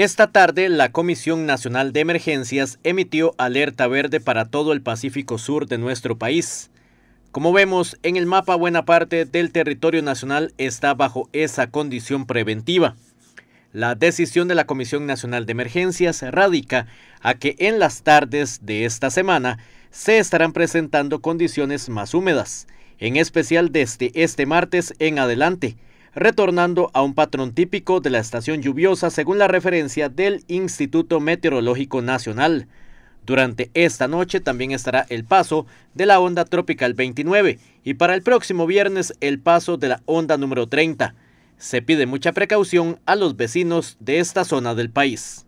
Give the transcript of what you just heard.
Esta tarde, la Comisión Nacional de Emergencias emitió alerta verde para todo el Pacífico Sur de nuestro país. Como vemos, en el mapa buena parte del territorio nacional está bajo esa condición preventiva. La decisión de la Comisión Nacional de Emergencias radica a que en las tardes de esta semana se estarán presentando condiciones más húmedas, en especial desde este martes en adelante, retornando a un patrón típico de la estación lluviosa según la referencia del Instituto Meteorológico Nacional. Durante esta noche también estará el paso de la onda tropical 29 y para el próximo viernes el paso de la onda número 30. Se pide mucha precaución a los vecinos de esta zona del país.